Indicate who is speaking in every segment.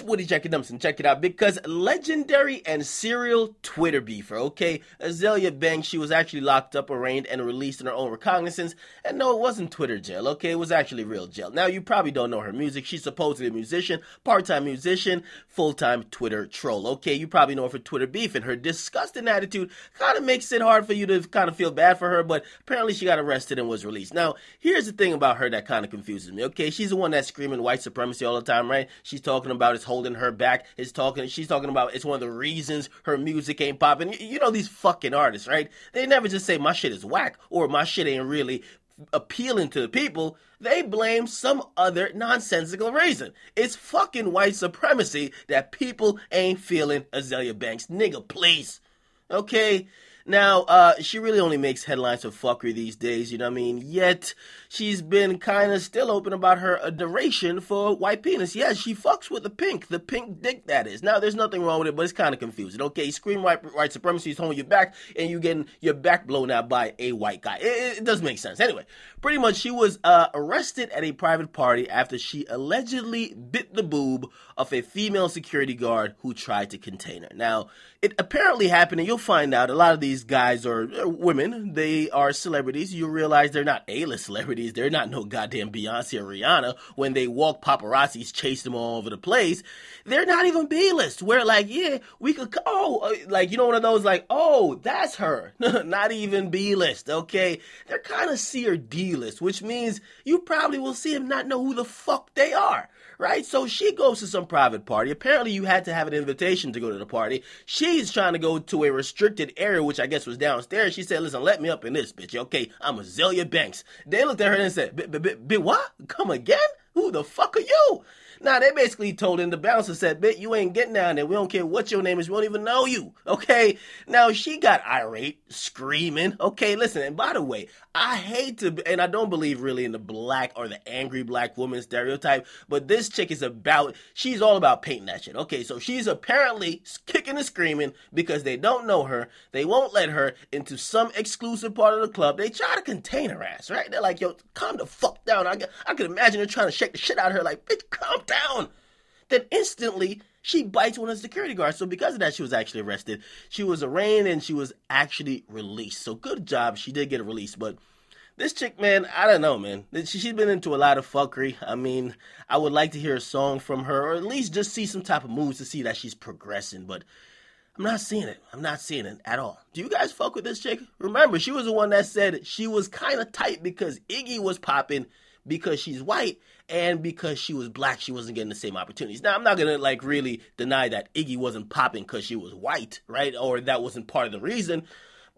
Speaker 1: Watch Woody Jackie Dumpson. Check it out because legendary and serial Twitter beefer. Okay, Azalea Banks. She was actually locked up, arraigned, and released in her own recognizance. And no, it wasn't Twitter jail. Okay, it was actually real jail. Now you probably don't know her music. She's supposedly a musician, part-time musician, full-time Twitter troll. Okay, you probably know her for Twitter beef and her disgusting attitude kind of makes it hard for you to kind of feel bad for her. But apparently she got arrested and was released. Now here's the thing about her that kind of confuses me. Okay, she's the one that's screaming white supremacy all the time, right? She's talking about it's holding her back is talking. She's talking about it's one of the reasons her music ain't popping. You, know these fucking artists, right? They never just say my shit is whack or my shit ain't really appealing to the people, they blame some other nonsensical reason. It's fucking white supremacy that people ain't feeling Azalea Banks. Nigga, please. Okay? Now, uh, she really only makes headlines of fuckery these days, you know what I mean? Yet, she's been kind of still open about her adoration uh, for white penis. Yeah, she fucks with the pink, the pink dick that is. Now, there's nothing wrong with it, but it's kind of confusing. Okay, scream white, white supremacy is holding you back, and you getting your back blown out by a white guy. It, it doesn't make sense. Anyway, pretty much she was uh, arrested at a private party after she allegedly bit the boob of a female security guard who tried to contain her. Now, it apparently happened, and you'll find out a lot of these these guys or uh, women, they are celebrities. You realize they're not A-list celebrities. They're not no goddamn Beyonce or Rihanna. When they walk, paparazzis chase them all over the place. They're not even B-list. We're like, yeah, we could, oh, uh, like, you know, one of those like, oh, that's her. not even B-list, okay? They're kind of C or D-list, which means you probably will see them not know who the fuck they are right? So she goes to some private party. Apparently, you had to have an invitation to go to the party. She's trying to go to a restricted area, which I guess was downstairs, she said, Listen, let me up in this bitch. Okay, I'm Azalea Banks. They looked at her and said, Bit what? Come again? Who the fuck are you? Now they basically told him the bouncer said, "Bitch, you ain't getting down there. We don't care what your name is. We don't even know you." Okay. Now she got irate, screaming. Okay, listen. And by the way, I hate to, and I don't believe really in the black or the angry black woman stereotype, but this chick is about. She's all about painting that shit. Okay, so she's apparently kicking and screaming because they don't know her. They won't let her into some exclusive part of the club. They try to contain her ass, right? They're like, "Yo, calm the fuck down." I I could imagine her trying to shake the shit out of her, like, bitch, calm down. Then instantly, she bites one of the security guards. So because of that, she was actually arrested. She was arraigned and she was actually released. So good job. She did get released, but this chick, man, I don't know, man. She's been into a lot of fuckery. I mean, I would like to hear a song from her, or at least just see some type of moves to see that she's progressing. But I'm not seeing it. I'm not seeing it at all. Do you guys fuck with this chick? Remember, she was the one that said she was kind of tight because Iggy was popping because she's white and because she was black, she wasn't getting the same opportunities. Now, I'm not gonna like really deny that Iggy wasn't popping because she was white, right? Or that wasn't part of the reason.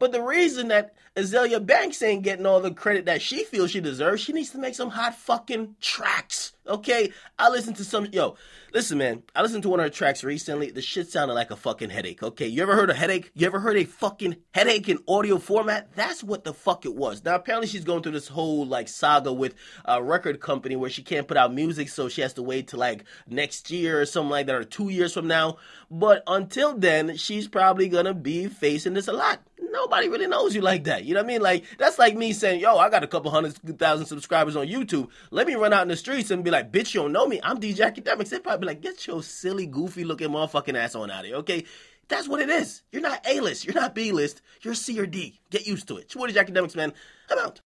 Speaker 1: But the reason that Azalea Banks ain't getting all the credit that she feels she deserves, she needs to make some hot fucking tracks. Okay? I listened to some yo, listen man, I listened to one of her tracks recently. The shit sounded like a fucking headache. Okay, you ever heard a headache? You ever heard a fucking headache in audio format? That's what the fuck it was. Now apparently she's going through this whole like saga with a record company where she can't put out music, so she has to wait to like next year or something like that, or two years from now. But until then, she's probably gonna be facing this a lot nobody really knows you like that. You know what I mean? Like that's like me saying, "Yo, I got a couple hundred thousand subscribers on YouTube. Let me run out in the streets and be like, bitch, you don't know me. I'm DJ Academics." They probably be like, "Get your silly, goofy looking motherfucking ass on out of here, okay?" That's what it is. You're not A list. You're not B list. You're C or D. Get used to it. What is Academics, man. I'm out.